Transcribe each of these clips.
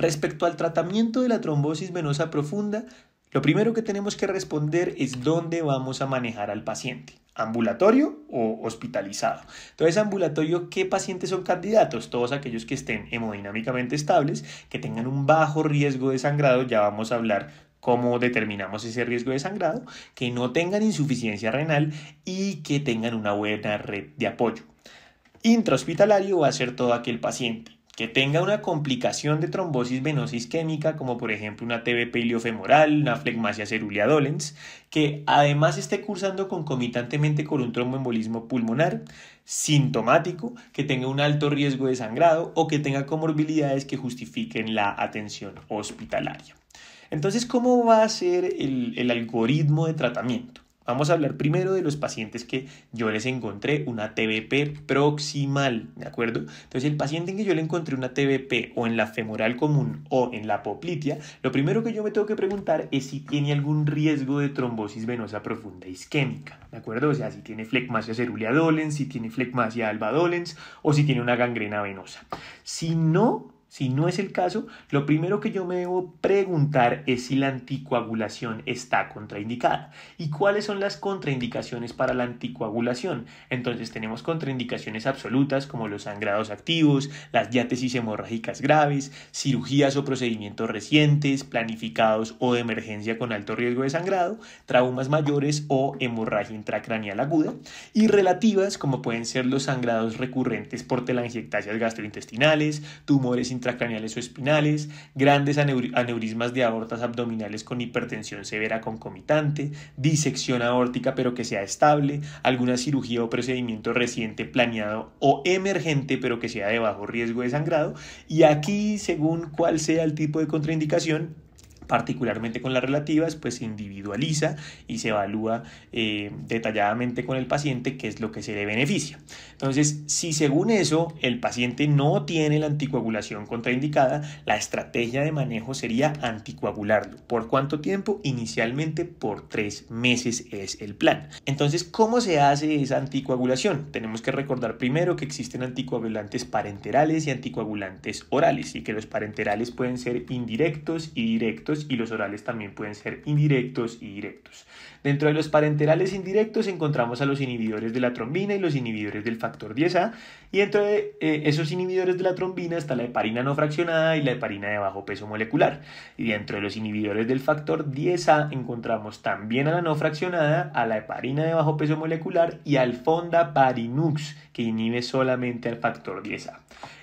Respecto al tratamiento de la trombosis venosa profunda, lo primero que tenemos que responder es dónde vamos a manejar al paciente, ambulatorio o hospitalizado. Entonces, ambulatorio, ¿qué pacientes son candidatos? Todos aquellos que estén hemodinámicamente estables, que tengan un bajo riesgo de sangrado, ya vamos a hablar cómo determinamos ese riesgo de sangrado, que no tengan insuficiencia renal y que tengan una buena red de apoyo. Intrahospitalario va a ser todo aquel paciente que tenga una complicación de trombosis venosa isquémica, como por ejemplo una TBP iliofemoral, una flegmasia cerulea dolens, que además esté cursando concomitantemente con un tromboembolismo pulmonar sintomático, que tenga un alto riesgo de sangrado o que tenga comorbilidades que justifiquen la atención hospitalaria. Entonces, ¿cómo va a ser el algoritmo de tratamiento? Vamos a hablar primero de los pacientes que yo les encontré una TBP proximal, ¿de acuerdo? Entonces, el paciente en que yo le encontré una TBP o en la femoral común o en la poplitia, lo primero que yo me tengo que preguntar es si tiene algún riesgo de trombosis venosa profunda isquémica, ¿de acuerdo? O sea, si tiene flecmasia cerulea dolens, si tiene flecmasia alba dolens o si tiene una gangrena venosa. Si no si no es el caso, lo primero que yo me debo preguntar es si la anticoagulación está contraindicada y cuáles son las contraindicaciones para la anticoagulación. Entonces tenemos contraindicaciones absolutas como los sangrados activos, las diátesis hemorrágicas graves, cirugías o procedimientos recientes, planificados o de emergencia con alto riesgo de sangrado, traumas mayores o hemorragia intracraneal aguda y relativas como pueden ser los sangrados recurrentes por telangiectasias gastrointestinales, tumores intracraneales o espinales, grandes aneurismas de aortas abdominales con hipertensión severa concomitante, disección aórtica pero que sea estable, alguna cirugía o procedimiento reciente planeado o emergente pero que sea de bajo riesgo de sangrado. Y aquí, según cuál sea el tipo de contraindicación, particularmente con las relativas, pues se individualiza y se evalúa eh, detalladamente con el paciente qué es lo que se le beneficia. Entonces, si según eso el paciente no tiene la anticoagulación contraindicada, la estrategia de manejo sería anticoagularlo. ¿Por cuánto tiempo? Inicialmente por tres meses es el plan. Entonces, ¿cómo se hace esa anticoagulación? Tenemos que recordar primero que existen anticoagulantes parenterales y anticoagulantes orales y que los parenterales pueden ser indirectos y directos y los orales también pueden ser indirectos y directos. Dentro de los parenterales indirectos encontramos a los inhibidores de la trombina y los inhibidores del factor 10A y dentro de eh, esos inhibidores de la trombina está la heparina no fraccionada y la heparina de bajo peso molecular. Y dentro de los inhibidores del factor 10A encontramos también a la no fraccionada, a la heparina de bajo peso molecular y al fonda parinux que inhibe solamente al factor 10A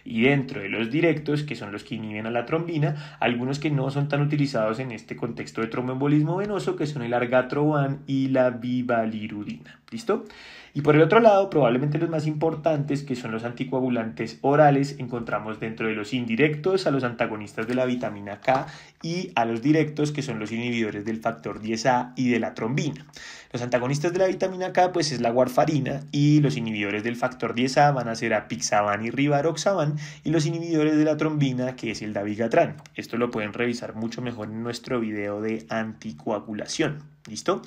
y dentro de los directos, que son los que inhiben a la trombina, algunos que no son tan utilizados en este contexto de tromboembolismo venoso, que son el argatroban y la bivalirudina. ¿Listo? Y por el otro lado, probablemente los más importantes, que son los anticoagulantes orales, encontramos dentro de los indirectos a los antagonistas de la vitamina K y a los directos, que son los inhibidores del factor 10A y de la trombina. Los antagonistas de la vitamina K, pues es la warfarina, y los inhibidores del factor 10A van a ser apixaban y rivaroxaban, y los inhibidores de la trombina, que es el davigatran. Esto lo pueden revisar mucho mejor en nuestro video de anticoagulación. ¿Listo?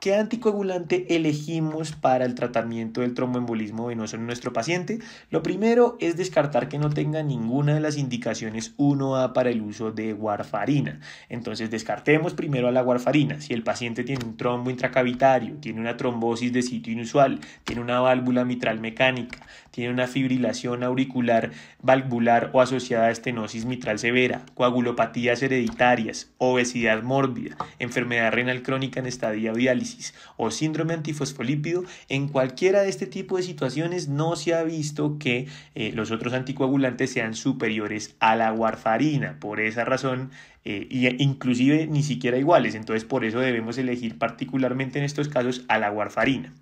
¿Qué anticoagulante elegimos para el tratamiento del tromboembolismo venoso en nuestro paciente? Lo primero es descartar que no tenga ninguna de las indicaciones 1A para el uso de warfarina. Entonces descartemos primero a la warfarina. Si el paciente tiene un trombo intracavitario, tiene una trombosis de sitio inusual, tiene una válvula mitral mecánica, tiene una fibrilación auricular valvular o asociada a estenosis mitral severa, coagulopatías hereditarias, obesidad mórbida, enfermedad renal crónica en estadía o diálisis o síndrome antifosfolípido, en cualquiera de este tipo de situaciones no se ha visto que eh, los otros anticoagulantes sean superiores a la warfarina. Por esa razón, eh, e inclusive ni siquiera iguales. Entonces por eso debemos elegir particularmente en estos casos a la warfarina.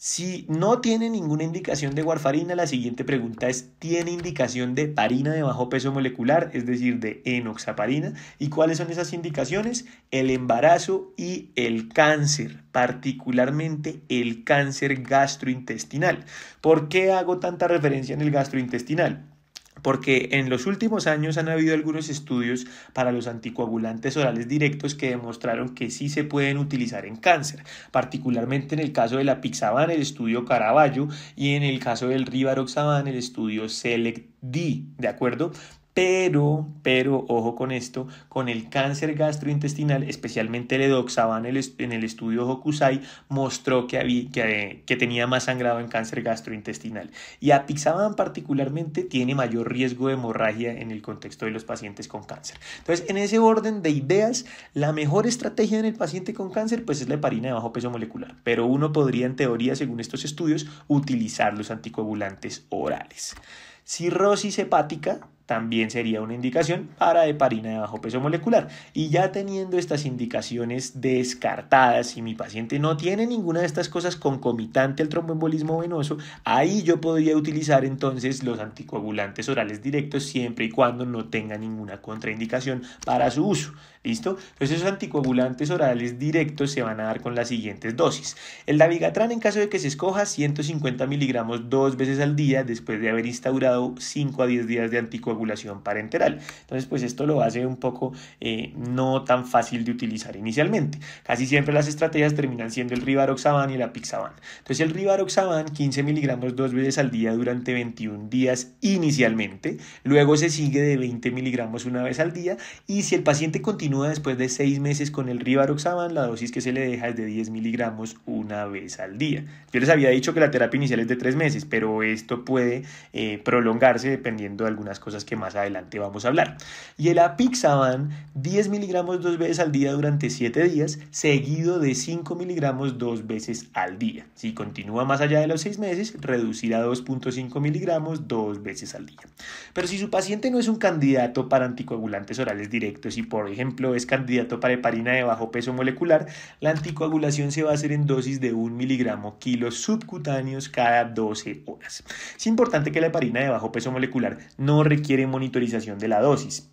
Si no tiene ninguna indicación de warfarina, la siguiente pregunta es, ¿tiene indicación de parina de bajo peso molecular, es decir, de enoxaparina? ¿Y cuáles son esas indicaciones? El embarazo y el cáncer, particularmente el cáncer gastrointestinal. ¿Por qué hago tanta referencia en el gastrointestinal? porque en los últimos años han habido algunos estudios para los anticoagulantes orales directos que demostraron que sí se pueden utilizar en cáncer, particularmente en el caso de la Pixaban, el estudio Caraballo, y en el caso del Rivaroxaban, el estudio Select ¿de acuerdo? pero, pero, ojo con esto, con el cáncer gastrointestinal, especialmente el edoxaban en el estudio Hokusai, mostró que, había, que, tenía más sangrado en cáncer gastrointestinal. Y apixaban particularmente tiene mayor riesgo de hemorragia en el contexto de los pacientes con cáncer. Entonces, en ese orden de ideas, la mejor estrategia en el paciente con cáncer, pues es la heparina de bajo peso molecular. Pero uno podría, en teoría, según estos estudios, utilizar los anticoagulantes orales. Cirrosis hepática, también sería una indicación para heparina de bajo peso molecular. Y ya teniendo estas indicaciones descartadas, si mi paciente no tiene ninguna de estas cosas concomitante al tromboembolismo venoso, ahí yo podría utilizar entonces los anticoagulantes orales directos siempre y cuando no tenga ninguna contraindicación para su uso. ¿Listo? Entonces esos anticoagulantes orales directos se van a dar con las siguientes dosis. El Davigatran en caso de que se escoja 150 miligramos dos veces al día después de haber instaurado 5 a 10 días de anticoagulación parenteral. Entonces pues esto lo hace un poco eh, no tan fácil de utilizar inicialmente. Casi siempre las estrategias terminan siendo el rivaroxaban y la pixaban. Entonces el rivaroxaban 15 miligramos dos veces al día durante 21 días inicialmente. Luego se sigue de 20 miligramos una vez al día y si el paciente continúa después de seis meses con el rivaroxaban. La dosis que se le deja es de 10 miligramos una vez al día. Yo les había dicho que la terapia inicial es de tres meses, pero esto puede eh, prolongarse dependiendo de algunas cosas que más adelante vamos a hablar. Y el apixaban, 10 miligramos dos veces al día durante siete días, seguido de 5 miligramos dos veces al día. Si continúa más allá de los seis meses, reducirá a 2.5 miligramos dos veces al día. Pero si su paciente no es un candidato para anticoagulantes orales directos y, por ejemplo, es candidato para heparina de bajo peso molecular, la anticoagulación se va a hacer en dosis de 1 miligramo kilo subcutáneos cada 12 horas. Es importante que la heparina de bajo peso molecular no requiere monitorización de la dosis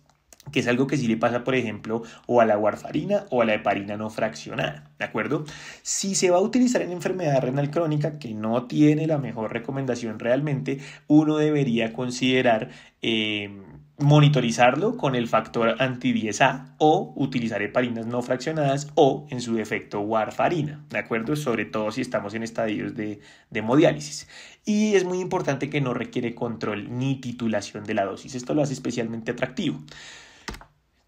que es algo que sí le pasa, por ejemplo, o a la warfarina o a la heparina no fraccionada, ¿de acuerdo? Si se va a utilizar en enfermedad renal crónica, que no tiene la mejor recomendación realmente, uno debería considerar eh, monitorizarlo con el factor anti a o utilizar heparinas no fraccionadas o, en su defecto, warfarina, ¿de acuerdo? Sobre todo si estamos en estadios de, de, hemodiálisis. Y es muy importante que no requiere control ni titulación de la dosis. Esto lo hace especialmente atractivo.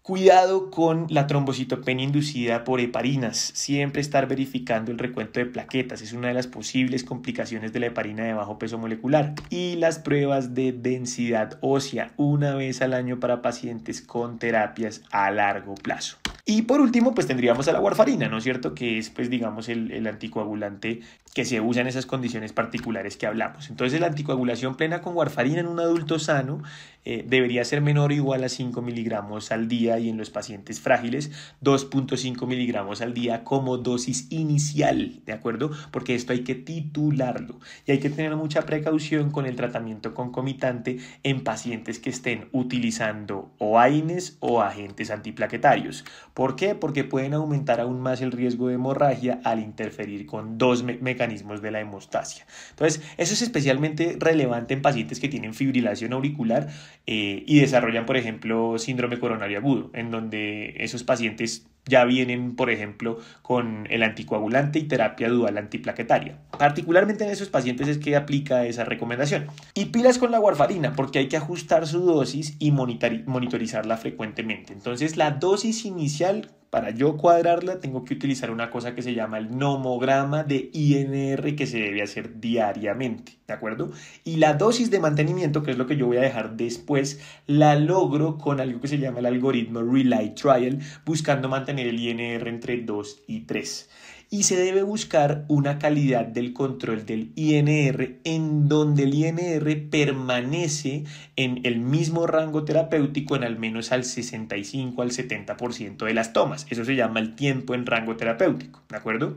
Cuidado con la trombocitopenia inducida por heparinas. Siempre estar verificando el recuento de plaquetas. Es una de las posibles complicaciones de la heparina de bajo peso molecular. Y las pruebas de densidad ósea una vez al año para pacientes con terapias a largo plazo. Y por último, pues tendríamos a la warfarina, ¿no es cierto? Que es, pues, digamos, el, anticoagulante que se usa en esas condiciones particulares que hablamos. Entonces, la anticoagulación plena con warfarina en un adulto sano eh, debería ser menor o igual a 5 miligramos al día y en los pacientes frágiles 2.5 miligramos al día como dosis inicial, ¿de acuerdo? Porque esto hay que titularlo y hay que tener mucha precaución con el tratamiento concomitante en pacientes que estén utilizando o AINES o agentes antiplaquetarios ¿Por qué? Porque pueden aumentar aún más el riesgo de hemorragia al interferir con dos mecanismos de la hemostasia. Entonces, eso es especialmente relevante en pacientes que tienen fibrilación auricular eh, y desarrollan, por ejemplo, síndrome coronario agudo, en donde esos pacientes ya vienen, por ejemplo, con el anticoagulante y terapia dual antiplaquetaria. Particularmente en esos pacientes es que aplica esa recomendación. Y pilas con la warfarina, porque hay que ajustar su dosis y monitorizarla frecuentemente. Entonces, la dosis inicial para yo cuadrarla tengo que utilizar una cosa que se llama el nomograma de INR que se debe hacer diariamente, ¿de acuerdo? Y la dosis de mantenimiento, que es lo que yo voy a dejar después, la logro con algo que se llama el algoritmo Relay Trial, buscando mantener el INR entre 2 y 3 y se debe buscar una calidad del control del INR en donde el INR permanece en el mismo rango terapéutico en al menos al 65 al 70% de las tomas. Eso se llama el tiempo en rango terapéutico, ¿de acuerdo?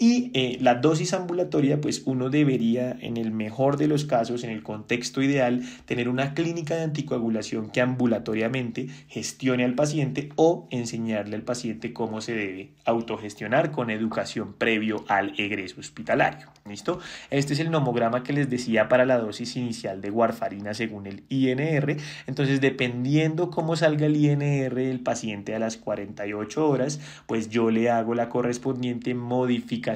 Y eh, la dosis ambulatoria, pues uno debería, en el mejor de los casos, en el contexto ideal, tener una clínica de anticoagulación que ambulatoriamente gestione al paciente o enseñarle al paciente cómo se debe autogestionar con educación previo al egreso hospitalario. ¿Listo? Este es el nomograma que les decía para la dosis inicial de warfarina según el INR. Entonces, dependiendo cómo salga el INR del paciente a las 48 horas, pues yo le hago la correspondiente modificación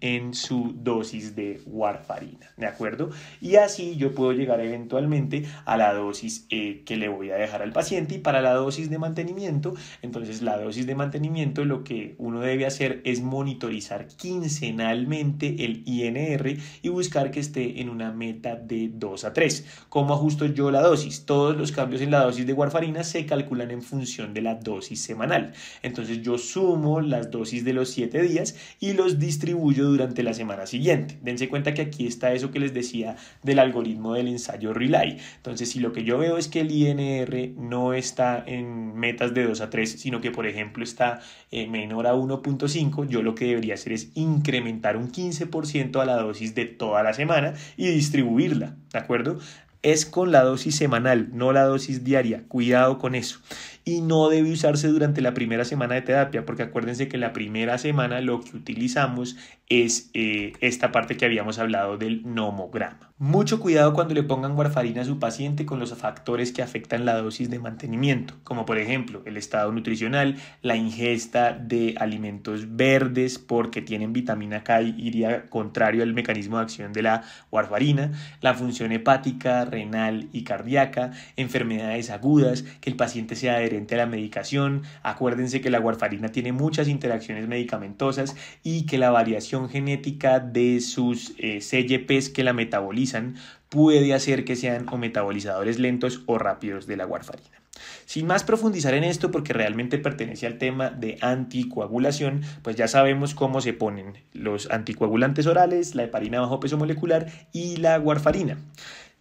en su dosis de warfarina, ¿de acuerdo? Y así yo puedo llegar eventualmente a la dosis eh, que le voy a dejar al paciente y para la dosis de mantenimiento, entonces la dosis de mantenimiento lo que uno debe hacer es monitorizar quincenalmente el INR y buscar que esté en una meta de 2 a 3. ¿Cómo ajusto yo la dosis? Todos los cambios en la dosis de warfarina se calculan en función de la dosis semanal. Entonces yo sumo las dosis de los 7 días y los distribuyo durante la semana siguiente. Dense cuenta que aquí está eso que les decía del algoritmo del ensayo relay. Entonces, si lo que yo veo es que el INR no está en metas de 2 a 3, sino que por ejemplo está eh, menor a 1.5, yo lo que debería hacer es incrementar un 15% a la dosis de toda la semana y distribuirla, ¿de acuerdo? Es con la dosis semanal, no la dosis diaria. Cuidado con eso y no debe usarse durante la primera semana de terapia, porque acuérdense que la primera semana lo que utilizamos es eh, esta parte que habíamos hablado del nomograma. Mucho cuidado cuando le pongan warfarina a su paciente con los factores que afectan la dosis de mantenimiento, como por ejemplo el estado nutricional, la ingesta de alimentos verdes porque tienen vitamina K y iría contrario al mecanismo de acción de la warfarina, la función hepática, renal y cardíaca, enfermedades agudas, que el paciente sea adherente a la medicación. Acuérdense que la warfarina tiene muchas interacciones medicamentosas y que la variación genética de sus eh, CYPs que la metaboliza puede hacer que sean o metabolizadores lentos o rápidos de la warfarina. Sin más profundizar en esto, porque realmente pertenece al tema de anticoagulación, pues ya sabemos cómo se ponen los anticoagulantes orales, la heparina bajo peso molecular y la warfarina.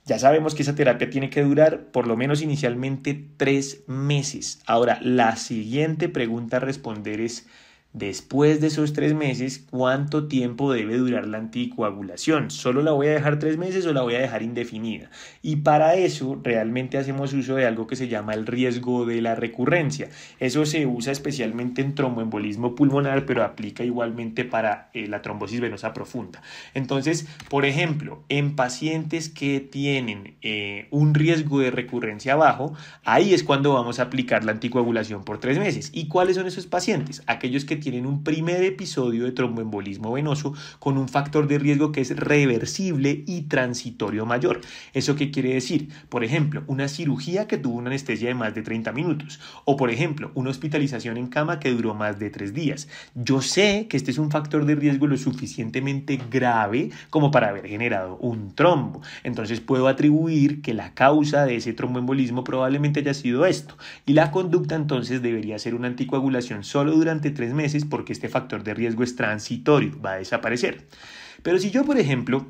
Ya sabemos que esa terapia tiene que durar por lo menos inicialmente tres meses. Ahora, la siguiente pregunta a responder es, Después de esos tres meses, ¿cuánto tiempo debe durar la anticoagulación? ¿Solo la voy a dejar tres meses o la voy a dejar indefinida? Y para eso realmente hacemos uso de algo que se llama el riesgo de la recurrencia. Eso se usa especialmente en tromboembolismo pulmonar, pero aplica igualmente para eh, la trombosis venosa profunda. Entonces, por ejemplo, en pacientes que tienen eh, un riesgo de recurrencia bajo, ahí es cuando vamos a aplicar la anticoagulación por tres meses. ¿Y cuáles son esos pacientes? Aquellos que tienen un primer episodio de tromboembolismo venoso con un factor de riesgo que es reversible y transitorio mayor. ¿Eso qué quiere decir? Por ejemplo, una cirugía que tuvo una anestesia de más de 30 minutos o por ejemplo, una hospitalización en cama que duró más de 3 días. Yo sé que este es un factor de riesgo lo suficientemente grave como para haber generado un trombo. Entonces puedo atribuir que la causa de ese tromboembolismo probablemente haya sido esto y la conducta entonces debería ser una anticoagulación solo durante 3 meses porque este factor de riesgo es transitorio, va a desaparecer. Pero si yo, por ejemplo,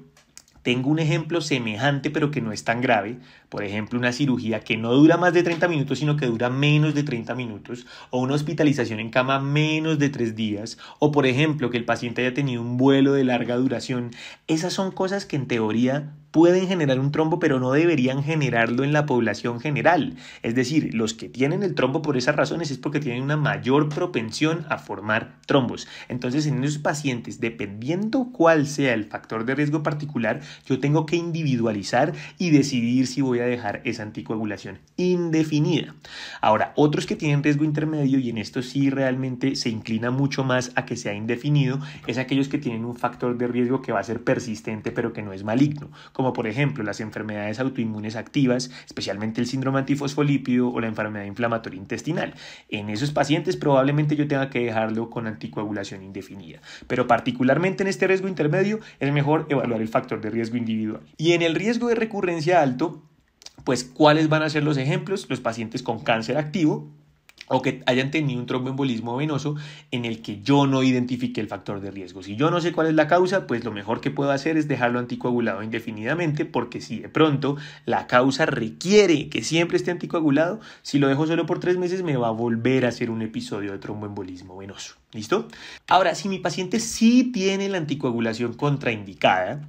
tengo un ejemplo semejante pero que no es tan grave, por ejemplo una cirugía que no dura más de 30 minutos sino que dura menos de 30 minutos, o una hospitalización en cama menos de 3 días, o por ejemplo que el paciente haya tenido un vuelo de larga duración, esas son cosas que en teoría pueden generar un trombo, pero no deberían generarlo en la población general. Es decir, los que tienen el trombo por esas razones es porque tienen una mayor propensión a formar trombos. Entonces, en esos pacientes, dependiendo cuál sea el factor de riesgo particular, yo tengo que individualizar y decidir si voy a dejar esa anticoagulación indefinida. Ahora, otros que tienen riesgo intermedio, y en esto sí realmente se inclina mucho más a que sea indefinido, es aquellos que tienen un factor de riesgo que va a ser persistente pero que no es maligno como por ejemplo las enfermedades autoinmunes activas, especialmente el síndrome antifosfolípido o la enfermedad inflamatoria intestinal. En esos pacientes probablemente yo tenga que dejarlo con anticoagulación indefinida, pero particularmente en este riesgo intermedio es mejor evaluar el factor de riesgo individual. Y en el riesgo de recurrencia alto, pues cuáles van a ser los ejemplos, los pacientes con cáncer activo, o que hayan tenido un tromboembolismo venoso en el que yo no identifique el factor de riesgo. Si yo no sé cuál es la causa, pues lo mejor que puedo hacer es dejarlo anticoagulado indefinidamente, porque si de pronto la causa requiere que siempre esté anticoagulado, si lo dejo solo por tres meses me va a volver a hacer un episodio de tromboembolismo venoso. ¿Listo? Ahora, si mi paciente sí tiene la anticoagulación contraindicada,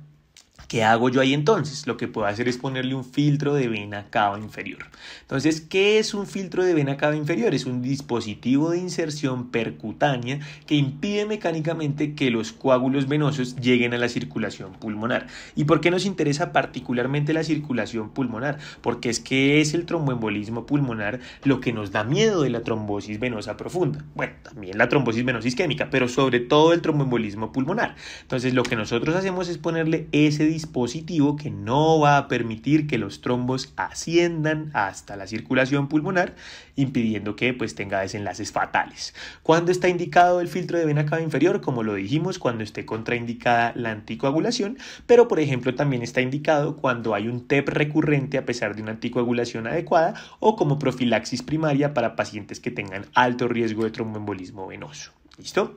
¿Qué hago yo ahí entonces? Lo que puedo hacer es ponerle un filtro de vena cava inferior. Entonces, ¿qué es un filtro de vena cava inferior? Es un dispositivo de inserción percutánea que impide mecánicamente que los coágulos venosos lleguen a la circulación pulmonar. ¿Y por qué nos interesa particularmente la circulación pulmonar? Porque es que es el tromboembolismo pulmonar lo que nos da miedo de la trombosis venosa profunda. Bueno, también la trombosis venosa isquémica, pero sobre todo el tromboembolismo pulmonar. Entonces, lo que nosotros hacemos es ponerle ese dispositivo que no va a permitir que los trombos asciendan hasta la circulación pulmonar, impidiendo que pues tenga desenlaces fatales. cuando está indicado el filtro de vena cava inferior? Como lo dijimos, cuando esté contraindicada la anticoagulación, pero por ejemplo también está indicado cuando hay un TEP recurrente a pesar de una anticoagulación adecuada o como profilaxis primaria para pacientes que tengan alto riesgo de tromboembolismo venoso. ¿Listo?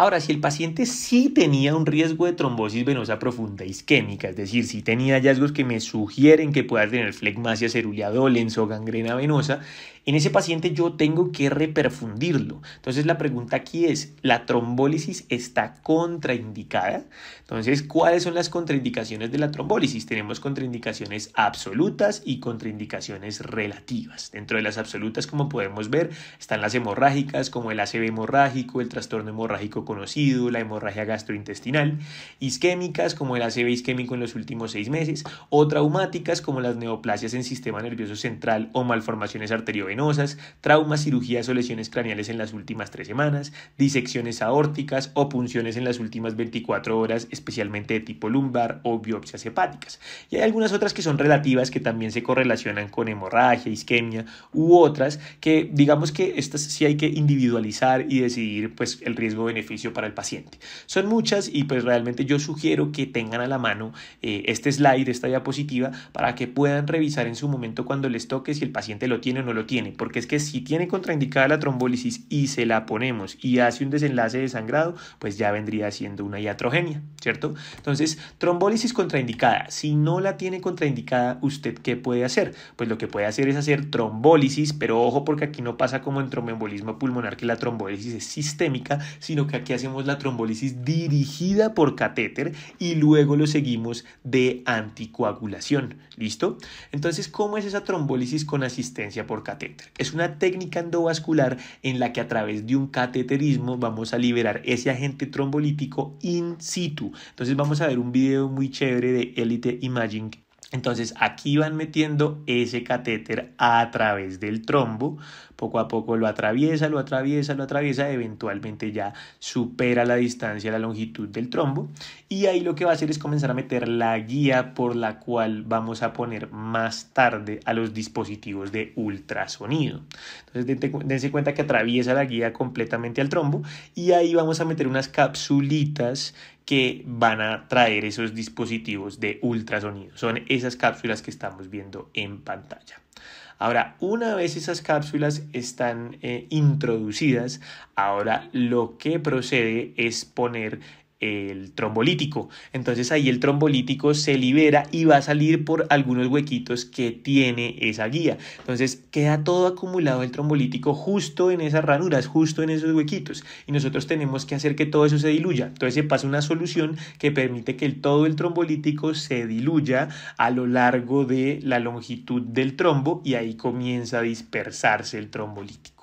Ahora, si el paciente sí tenía un riesgo de trombosis venosa profunda isquémica, es decir, si tenía hallazgos que me sugieren que pueda tener flegmasia ceruleadolens o gangrena venosa, en ese paciente yo tengo que reperfundirlo. Entonces la pregunta aquí es, ¿la trombólisis está contraindicada? Entonces, ¿cuáles son las contraindicaciones de la trombólisis? Tenemos contraindicaciones absolutas y contraindicaciones relativas. Dentro de las absolutas, como podemos ver, están las hemorrágicas, como el ACV hemorrágico, el trastorno hemorrágico conocido, la hemorragia gastrointestinal, isquémicas, como el ACV isquémico en los últimos seis meses, o traumáticas, como las neoplasias en sistema nervioso central o malformaciones arteriovenosas traumas, cirugías o lesiones craneales en las últimas tres semanas, disecciones aórticas o punciones en las últimas 24 horas, especialmente de tipo lumbar o biopsias hepáticas. Y hay algunas otras que son relativas que también se correlacionan con hemorragia, isquemia u otras que digamos que estas sí hay que individualizar y decidir pues el riesgo-beneficio para el paciente. Son muchas y pues realmente yo sugiero que tengan a la mano eh, este slide, esta diapositiva para que puedan revisar en su momento cuando les toque si el paciente lo tiene o no lo tiene porque es que si tiene contraindicada la trombólisis y se la ponemos y hace un desenlace de sangrado, pues ya vendría siendo una iatrogenia, ¿cierto? Entonces, trombólisis contraindicada. Si no la tiene contraindicada, ¿usted qué puede hacer? Pues lo que puede hacer es hacer trombólisis, pero ojo porque aquí no pasa como en tromboembolismo pulmonar que la trombólisis es sistémica, sino que aquí hacemos la trombólisis dirigida por catéter y luego lo seguimos de anticoagulación, ¿listo? Entonces, ¿cómo es esa trombólisis con asistencia por catéter? Es una técnica endovascular en la que a través de un cateterismo vamos a liberar ese agente trombolítico in situ. Entonces vamos a ver un video muy chévere de Elite Imaging entonces aquí van metiendo ese catéter a través del trombo poco a poco lo atraviesa, lo atraviesa, lo atraviesa, eventualmente ya supera la distancia, la longitud del trombo y ahí lo que va a hacer es comenzar a meter la guía por la cual vamos a poner más tarde a los dispositivos de ultrasonido. Entonces dense cuenta que atraviesa la guía completamente al trombo y ahí vamos a meter unas capsulitas que van a traer esos dispositivos de ultrasonido. Son esas cápsulas que estamos viendo en pantalla. Ahora, una vez esas cápsulas están eh, introducidas, ahora lo que procede es poner el trombolítico. Entonces ahí el trombolítico se libera y va a salir por algunos huequitos que tiene esa guía. Entonces queda todo acumulado el trombolítico justo en esas ranuras, justo en esos huequitos. Y nosotros tenemos que hacer que todo eso se diluya. Entonces se pasa una solución que permite que todo el trombolítico se diluya a lo largo de la longitud del trombo y ahí comienza a dispersarse el trombolítico.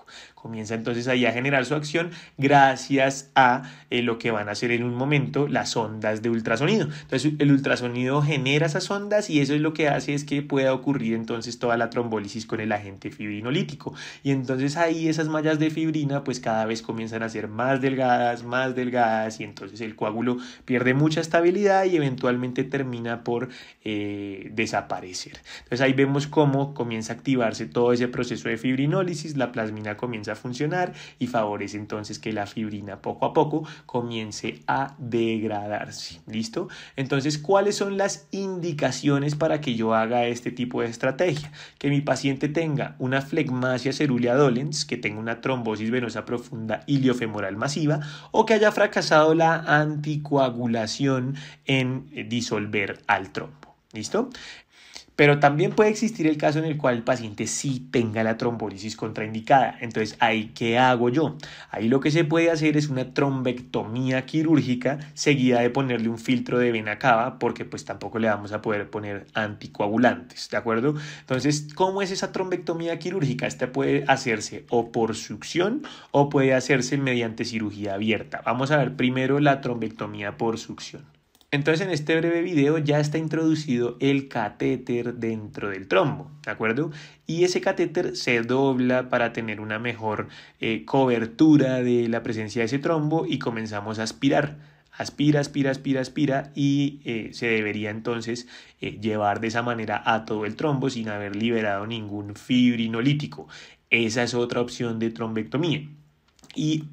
Comienza entonces ahí a generar su acción gracias a eh, lo que van a hacer en un momento las ondas de ultrasonido. Entonces el ultrasonido genera esas ondas y eso es lo que hace es que pueda ocurrir entonces toda la trombólisis con el agente fibrinolítico. Y entonces ahí esas mallas de fibrina pues cada vez comienzan a ser más delgadas, más delgadas y entonces el coágulo pierde mucha estabilidad y eventualmente termina por eh, desaparecer. Entonces ahí vemos cómo comienza a activarse todo ese proceso de fibrinólisis, la plasmina comienza funcionar y favorece entonces que la fibrina poco a poco comience a degradarse. ¿Listo? Entonces, ¿cuáles son las indicaciones para que yo haga este tipo de estrategia? Que mi paciente tenga una flegmasia cerulea dolens, que tenga una trombosis venosa profunda iliofemoral masiva o que haya fracasado la anticoagulación en disolver al trombo. ¿Listo? Pero también puede existir el caso en el cual el paciente sí tenga la trombolisis contraindicada. Entonces, ¿ahí qué hago yo? Ahí lo que se puede hacer es una trombectomía quirúrgica seguida de ponerle un filtro de vena cava porque pues tampoco le vamos a poder poner anticoagulantes, ¿de acuerdo? Entonces, ¿cómo es esa trombectomía quirúrgica? Esta puede hacerse o por succión o puede hacerse mediante cirugía abierta. Vamos a ver primero la trombectomía por succión. Entonces en este breve video ya está introducido el catéter dentro del trombo, ¿de acuerdo? Y ese catéter se dobla para tener una mejor eh, cobertura de la presencia de ese trombo y comenzamos a aspirar aspira, aspira, aspira, aspira y eh, se debería entonces eh, llevar de esa manera a todo el trombo sin haber liberado ningún fibrinolítico. Esa es otra opción de trombectomía. Y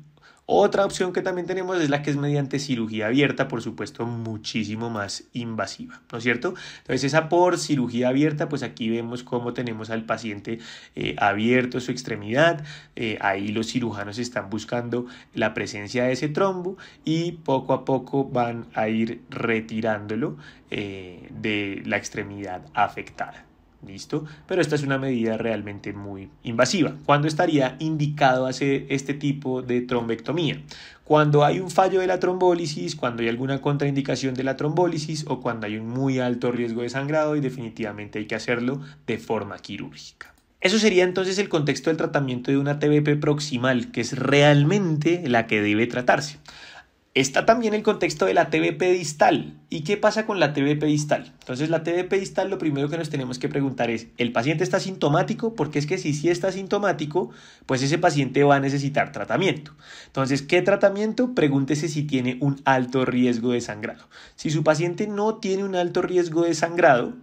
otra opción que también tenemos es la que es mediante cirugía abierta, por supuesto, muchísimo más invasiva, ¿no es cierto? Entonces, esa por cirugía abierta, pues aquí vemos cómo tenemos al paciente eh, abierto su extremidad, eh, ahí los cirujanos están buscando la presencia de ese trombo y poco a poco van a ir retirándolo eh, de la extremidad afectada. ¿Listo? Pero esta es una medida realmente muy invasiva. ¿Cuándo estaría indicado hacer este tipo de trombectomía? Cuando hay un fallo de la trombólisis, cuando hay alguna contraindicación de la trombólisis o cuando hay un muy alto riesgo de sangrado y definitivamente hay que hacerlo de forma quirúrgica. Eso sería entonces el contexto del tratamiento de una TBP proximal, que es realmente la que debe tratarse. Está también el contexto de la TVP distal. ¿Y qué pasa con la TVP distal? Entonces, la TVP distal lo primero que nos tenemos que preguntar es, ¿el paciente está sintomático? Porque es que si sí está sintomático, pues ese paciente va a necesitar tratamiento. Entonces, ¿qué tratamiento? Pregúntese si tiene un alto riesgo de sangrado. Si su paciente no tiene un alto riesgo de sangrado,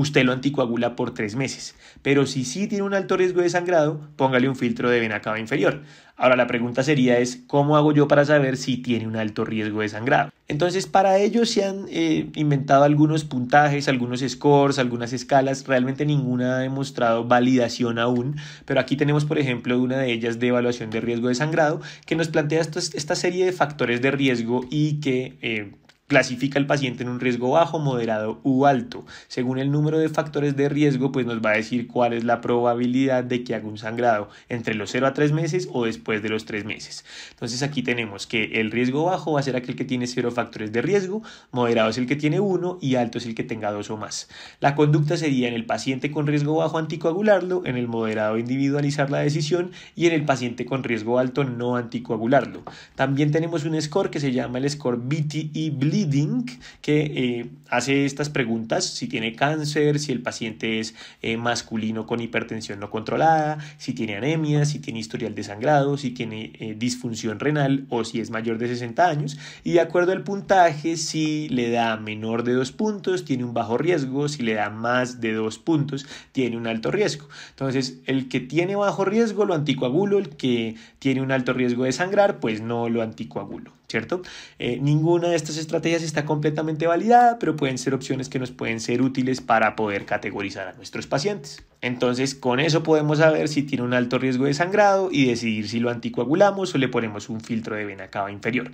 usted lo anticoagula por tres meses. Pero si sí tiene un alto riesgo de sangrado, póngale un filtro de vena inferior. Ahora la pregunta sería es, ¿cómo hago yo para saber si tiene un alto riesgo de sangrado? Entonces, para ello se han eh, inventado algunos puntajes, algunos scores, algunas escalas. Realmente ninguna ha demostrado validación aún, pero aquí tenemos, por ejemplo, una de ellas de evaluación de riesgo de sangrado, que nos plantea esta serie de factores de riesgo y que... Eh, clasifica al paciente en un riesgo bajo, moderado u alto. Según el número de factores de riesgo, pues nos va a decir cuál es la probabilidad de que haga un sangrado entre los 0 a 3 meses o después de los 3 meses. Entonces aquí tenemos que el riesgo bajo va a ser aquel que tiene 0 factores de riesgo, moderado es el que tiene 1 y alto es el que tenga dos o más. La conducta sería en el paciente con riesgo bajo anticoagularlo, en el moderado individualizar la decisión y en el paciente con riesgo alto no anticoagularlo. También tenemos un score que se llama el score BTE que eh, hace estas preguntas, si tiene cáncer, si el paciente es eh, masculino con hipertensión no controlada, si tiene anemia, si tiene historial de sangrado, si tiene eh, disfunción renal o si es mayor de 60 años. Y de acuerdo al puntaje, si le da menor de dos puntos, tiene un bajo riesgo, si le da más de dos puntos, tiene un alto riesgo. Entonces, el que tiene bajo riesgo lo anticoagulo, el que tiene un alto riesgo de sangrar, pues no lo anticoagulo. ¿cierto? Eh, ninguna de estas estrategias está completamente validada, pero pueden ser opciones que nos pueden ser útiles para poder categorizar a nuestros pacientes. Entonces, con eso podemos saber si tiene un alto riesgo de sangrado y decidir si lo anticoagulamos o le ponemos un filtro de vena cava inferior.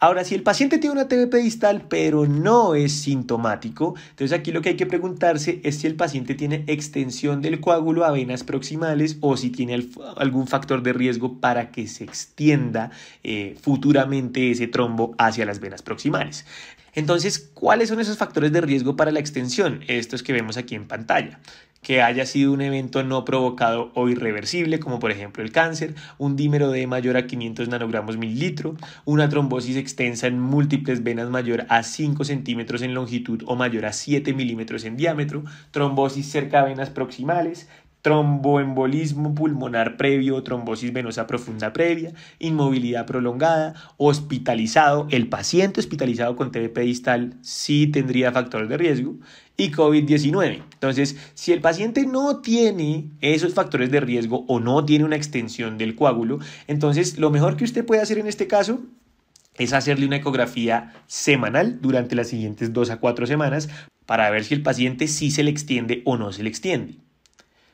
Ahora, si el paciente tiene una TBP distal pero no es sintomático, entonces aquí lo que hay que preguntarse es si el paciente tiene extensión del coágulo a venas proximales o si tiene algún factor de riesgo para que se extienda eh, futuramente ese trombo hacia las venas proximales. Entonces, ¿cuáles son esos factores de riesgo para la extensión? Estos que vemos aquí en pantalla que haya sido un evento no provocado o irreversible, como por ejemplo el cáncer, un dímero D mayor a 500 nanogramos mililitro, una trombosis extensa en múltiples venas mayor a 5 centímetros en longitud o mayor a 7 milímetros en diámetro, trombosis cerca a venas proximales, tromboembolismo pulmonar previo, trombosis venosa profunda previa, inmovilidad prolongada, hospitalizado, el paciente hospitalizado con TBP distal sí tendría factores de riesgo y COVID-19. Entonces, si el paciente no tiene esos factores de riesgo o no tiene una extensión del coágulo, entonces lo mejor que usted puede hacer en este caso es hacerle una ecografía semanal durante las siguientes dos a cuatro semanas para ver si el paciente sí se le extiende o no se le extiende.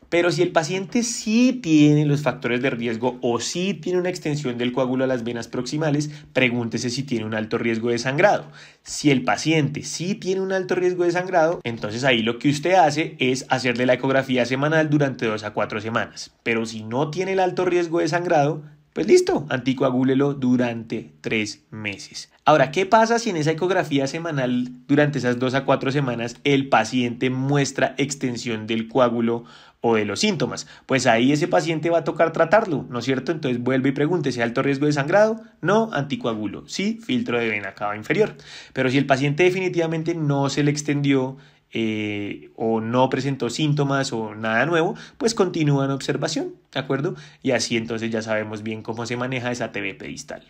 Pero si el paciente sí tiene los factores de riesgo o sí tiene una extensión del coágulo a las venas proximales, pregúntese si tiene un alto riesgo de sangrado. Si el paciente sí tiene un alto riesgo de sangrado, entonces ahí lo que usted hace es hacerle la ecografía semanal durante dos a 4 semanas. Pero si no tiene el alto riesgo de sangrado, pues listo, anticoagúlelo durante tres meses. Ahora, ¿qué pasa si en esa ecografía semanal, durante esas dos a cuatro semanas, el paciente muestra extensión del coágulo o de los síntomas? Pues ahí ese paciente va a tocar tratarlo, ¿no es cierto? Entonces vuelve y pregunte es ¿alto riesgo de sangrado? No, anticoagulo. Sí, filtro de vena cava inferior. Pero si el paciente definitivamente no se le extendió eh, o no presentó síntomas o nada nuevo, pues continúa en observación, ¿de acuerdo? Y así entonces ya sabemos bien cómo se maneja esa TV pedistal.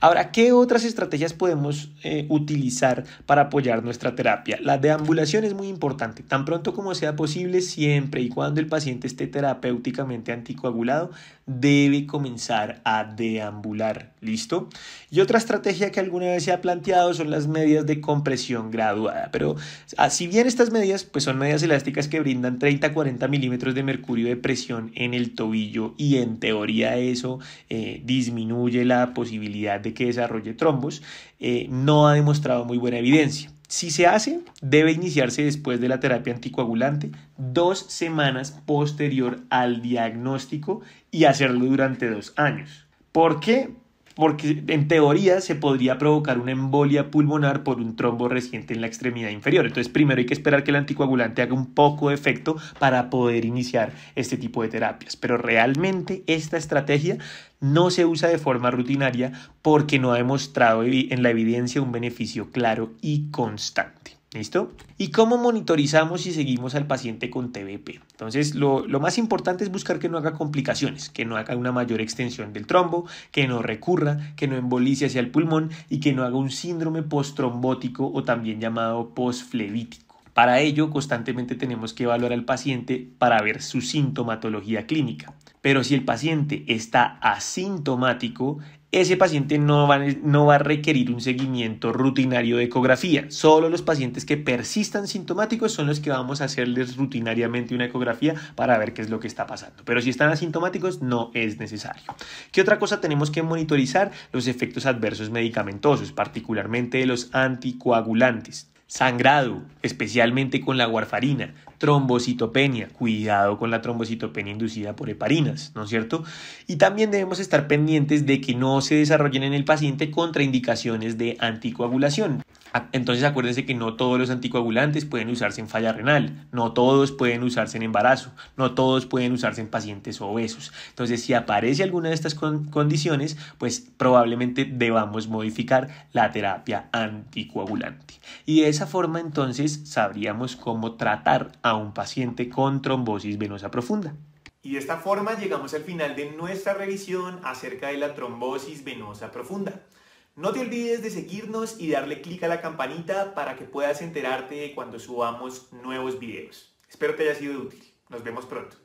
Ahora, ¿qué otras estrategias podemos eh, utilizar para apoyar nuestra terapia? La deambulación es muy importante. Tan pronto como sea posible, siempre y cuando el paciente esté terapéuticamente anticoagulado, debe comenzar a deambular. ¿Listo? Y otra estrategia que alguna vez se ha planteado son las medidas de compresión graduada. Pero ah, si bien estas medidas pues son medias elásticas que brindan 30 40 milímetros de mercurio de presión en el tobillo y en teoría eso eh, disminuye la posibilidad de que desarrolle trombos, eh, no ha demostrado muy buena evidencia. Si se hace, debe iniciarse después de la terapia anticoagulante dos semanas posterior al diagnóstico y hacerlo durante dos años. ¿Por qué? porque en teoría se podría provocar una embolia pulmonar por un trombo reciente en la extremidad inferior. Entonces, primero hay que esperar que el anticoagulante haga un poco de efecto para poder iniciar este tipo de terapias. Pero realmente esta estrategia no se usa de forma rutinaria porque no ha demostrado en la evidencia un beneficio claro y constante. ¿Listo? ¿Y cómo monitorizamos si seguimos al paciente con TBP? Entonces, lo, más importante es buscar que no haga complicaciones, que no haga una mayor extensión del trombo, que no recurra, que no embolice hacia el pulmón y que no haga un síndrome post-trombótico o también llamado postflevítico. Para ello, constantemente tenemos que evaluar al paciente para ver su sintomatología clínica. Pero si el paciente está asintomático, ese paciente no va, a requerir un seguimiento rutinario de ecografía. Solo los pacientes que persistan sintomáticos son los que vamos a hacerles rutinariamente una ecografía para ver qué es lo que está pasando. Pero si están asintomáticos, no es necesario. ¿Qué otra cosa tenemos que monitorizar? Los efectos adversos medicamentosos, particularmente de los anticoagulantes sangrado, especialmente con la warfarina, trombocitopenia. Cuidado con la trombocitopenia inducida por heparinas, ¿no es cierto? Y también debemos estar pendientes de que no se desarrollen en el paciente contraindicaciones de anticoagulación. Entonces acuérdense que no todos los anticoagulantes pueden usarse en falla renal, no todos pueden usarse en embarazo, no todos pueden usarse en pacientes obesos. Entonces si aparece alguna de estas condiciones, pues probablemente debamos modificar la terapia anticoagulante. Y de esa forma entonces sabríamos cómo tratar a un paciente con trombosis venosa profunda. Y de esta forma llegamos al final de nuestra revisión acerca de la trombosis venosa profunda. No te olvides de seguirnos y darle clic a la campanita para que puedas enterarte cuando subamos nuevos videos. Espero te haya sido útil. Nos vemos pronto.